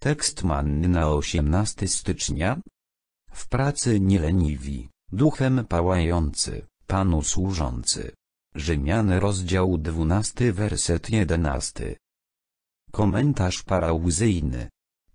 Tekst manny na 18 stycznia. W pracy nieleniwi, duchem pałający, Panu służący. Rzymiany rozdział 12 werset 11. Komentarz parauzyjny.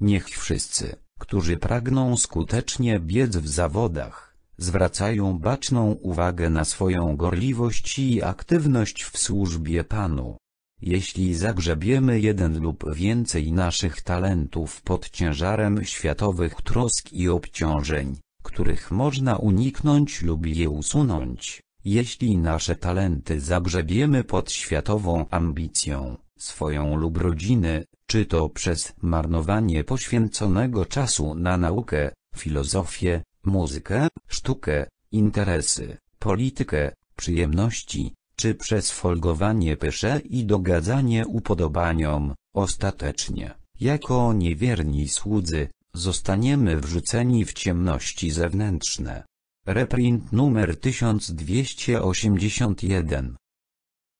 Niech wszyscy, którzy pragną skutecznie biec w zawodach, zwracają baczną uwagę na swoją gorliwość i aktywność w służbie Panu. Jeśli zagrzebiemy jeden lub więcej naszych talentów pod ciężarem światowych trosk i obciążeń, których można uniknąć lub je usunąć, jeśli nasze talenty zagrzebiemy pod światową ambicją, swoją lub rodziny, czy to przez marnowanie poświęconego czasu na naukę, filozofię, muzykę, sztukę, interesy, politykę, przyjemności, czy przez folgowanie pysze i dogadzanie upodobaniom, ostatecznie, jako niewierni słudzy, zostaniemy wrzuceni w ciemności zewnętrzne. Reprint numer 1281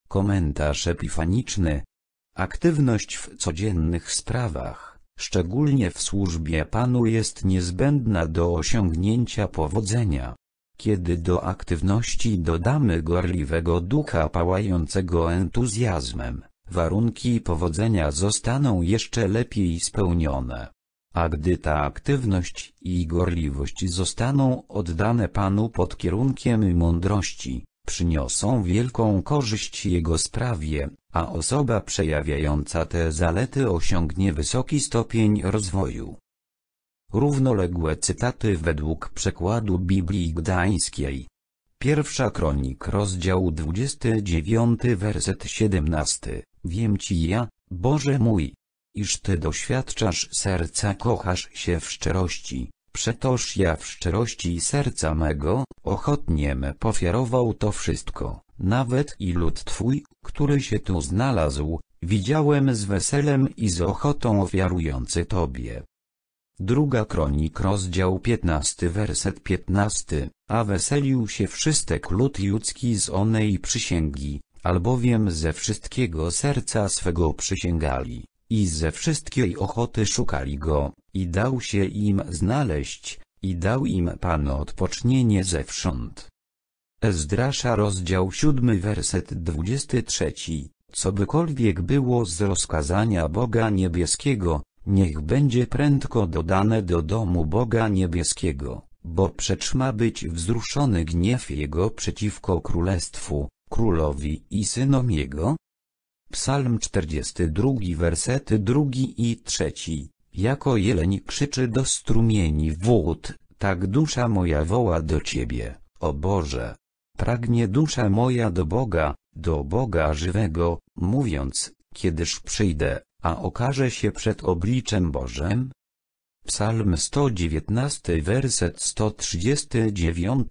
Komentarz epifaniczny Aktywność w codziennych sprawach, szczególnie w służbie Panu jest niezbędna do osiągnięcia powodzenia. Kiedy do aktywności dodamy gorliwego ducha pałającego entuzjazmem, warunki powodzenia zostaną jeszcze lepiej spełnione. A gdy ta aktywność i gorliwość zostaną oddane Panu pod kierunkiem mądrości, przyniosą wielką korzyść jego sprawie, a osoba przejawiająca te zalety osiągnie wysoki stopień rozwoju. Równoległe cytaty według przekładu Biblii Gdańskiej. Pierwsza kronik rozdział 29 werset 17. Wiem Ci ja, Boże mój, iż Ty doświadczasz serca kochasz się w szczerości, przetoż ja w szczerości serca mego, ochotnie me pofiarował to wszystko, nawet i lud Twój, który się tu znalazł, widziałem z weselem i z ochotą ofiarujący Tobie. Druga kronik rozdział 15 werset 15, a weselił się wszystek lud judzki z onej przysięgi, albowiem ze wszystkiego serca swego przysięgali, i ze wszystkiej ochoty szukali go, i dał się im znaleźć, i dał im Pan odpocznienie zewsząd. Ezdrasza rozdział 7 werset 23, co bykolwiek było z rozkazania Boga Niebieskiego, niech będzie prędko dodane do domu Boga Niebieskiego, bo przecz ma być wzruszony gniew Jego przeciwko królestwu, królowi i synom Jego. Psalm 42 wersety 2 i 3 Jako jeleń krzyczy do strumieni wód, tak dusza moja woła do Ciebie, o Boże. Pragnie dusza moja do Boga, do Boga żywego, mówiąc, kiedyż przyjdę a okaże się przed obliczem Bożem? Psalm 119 werset 139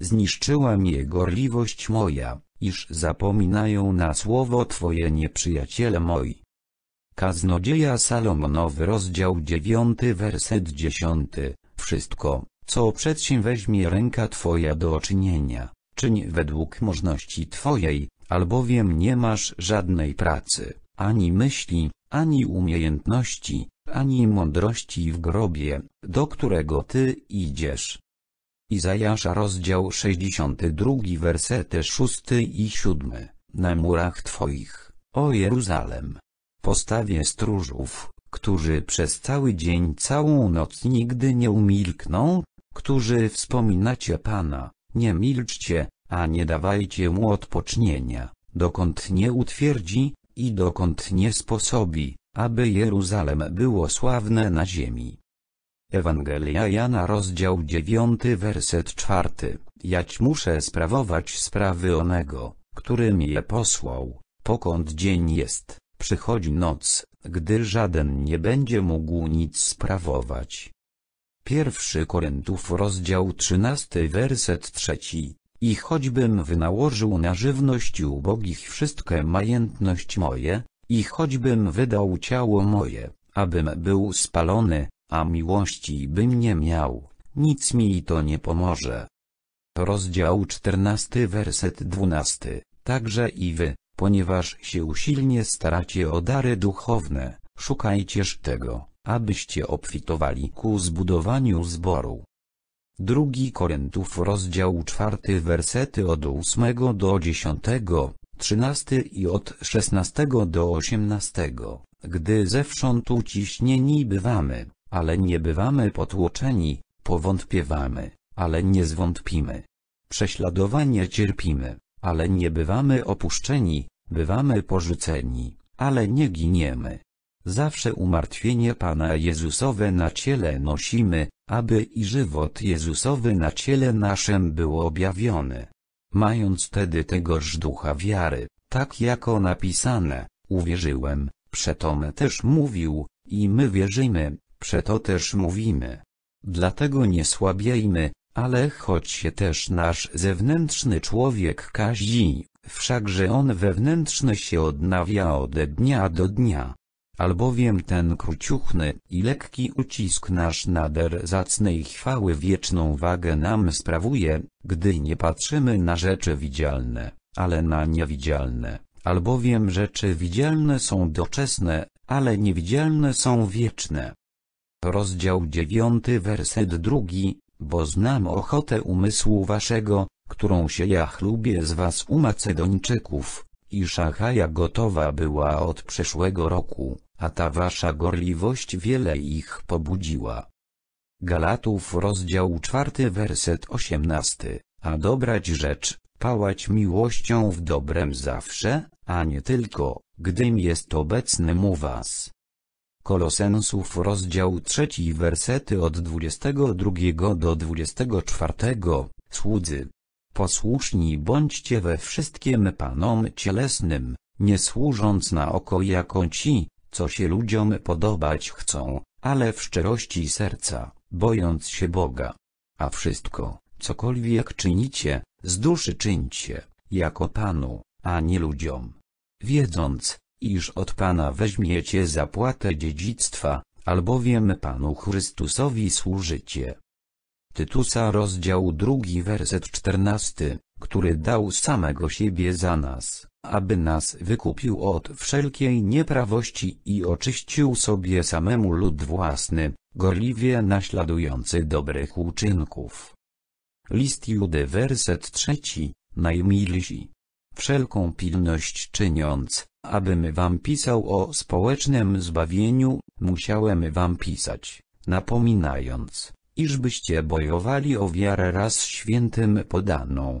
Zniszczyła mnie gorliwość moja, iż zapominają na słowo Twoje nieprzyjaciele moi. Kaznodzieja Salomonowy rozdział 9 werset 10 Wszystko, co przedsięweźmie ręka Twoja do czynienia, czyń według możności Twojej, albowiem nie masz żadnej pracy, ani myśli, ani umiejętności, ani mądrości w grobie, do którego ty idziesz. Izajasza rozdział 62 wersety 6 i 7, na murach twoich, o Jeruzalem. Postawię stróżów, którzy przez cały dzień całą noc nigdy nie umilkną, którzy wspominacie Pana, nie milczcie, a nie dawajcie mu odpocznienia, dokąd nie utwierdzi, i dokąd nie sposobi, aby Jeruzalem było sławne na ziemi. Ewangelia Jana rozdział 9 werset 4 Jać muszę sprawować sprawy onego, który mnie posłał, pokąd dzień jest, przychodzi noc, gdy żaden nie będzie mógł nic sprawować. Pierwszy Koryntów rozdział 13 werset 3 i choćbym wynałożył na żywność ubogich wszystkie majętność moje, i choćbym wydał ciało moje, abym był spalony, a miłości bym nie miał, nic mi to nie pomoże. Rozdział 14 werset 12 Także i wy, ponieważ się usilnie staracie o dary duchowne, szukajcież tego, abyście obfitowali ku zbudowaniu zboru. 2 Korintów rozdział 4 wersety od 8 do 10, 13 i od 16 do 18, gdy zewsząd uciśnieni bywamy, ale nie bywamy potłoczeni, powątpiewamy, ale nie zwątpimy. Prześladowanie cierpimy, ale nie bywamy opuszczeni, bywamy porzuceni, ale nie giniemy. Zawsze umartwienie Pana Jezusowe na ciele nosimy, aby i żywot Jezusowy na ciele naszym był objawiony. Mając tedy tegoż ducha wiary, tak jako napisane, uwierzyłem, przetom też mówił, i my wierzymy, przeto też mówimy. Dlatego nie słabiejmy, ale choć się też nasz zewnętrzny człowiek kazi, wszakże on wewnętrzny się odnawia ode dnia do dnia albowiem ten króciuchny i lekki ucisk nasz nader zacnej chwały wieczną wagę nam sprawuje, gdy nie patrzymy na rzeczy widzialne, ale na niewidzialne, albowiem rzeczy widzialne są doczesne, ale niewidzialne są wieczne. Rozdział 9 werset drugi, bo znam ochotę umysłu waszego, którą się ja chlubię z was u Macedończyków, i Szachaja gotowa była od przeszłego roku a ta wasza gorliwość wiele ich pobudziła. Galatów rozdział 4 werset 18, a dobrać rzecz, pałać miłością w dobrem zawsze, a nie tylko, gdym jest obecnym u was. Kolosensów rozdział 3 wersety od 22 do 24, słudzy. Posłuszni bądźcie we wszystkim panom cielesnym, nie służąc na oko jako ci, co się ludziom podobać chcą, ale w szczerości serca, bojąc się Boga. A wszystko, cokolwiek czynicie, z duszy czyńcie, jako Panu, a nie ludziom. Wiedząc, iż od Pana weźmiecie zapłatę dziedzictwa, albowiem Panu Chrystusowi służycie. Tytusa rozdział drugi werset czternasty, który dał samego siebie za nas aby nas wykupił od wszelkiej nieprawości i oczyścił sobie samemu lud własny, gorliwie naśladujący dobrych uczynków. List Judy werset trzeci, najmilsi. Wszelką pilność czyniąc, abym wam pisał o społecznym zbawieniu, musiałem wam pisać, napominając, iżbyście bojowali o wiarę raz świętym podaną,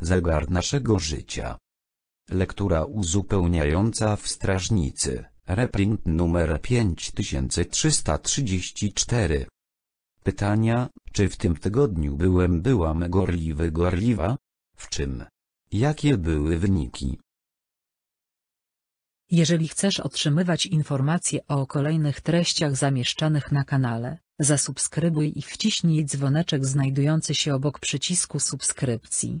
zegar naszego życia. Lektura uzupełniająca w strażnicy, reprint numer 5334. Pytania, czy w tym tygodniu byłem byłam gorliwy gorliwa? W czym? Jakie były wyniki? Jeżeli chcesz otrzymywać informacje o kolejnych treściach zamieszczanych na kanale, zasubskrybuj i wciśnij dzwoneczek znajdujący się obok przycisku subskrypcji.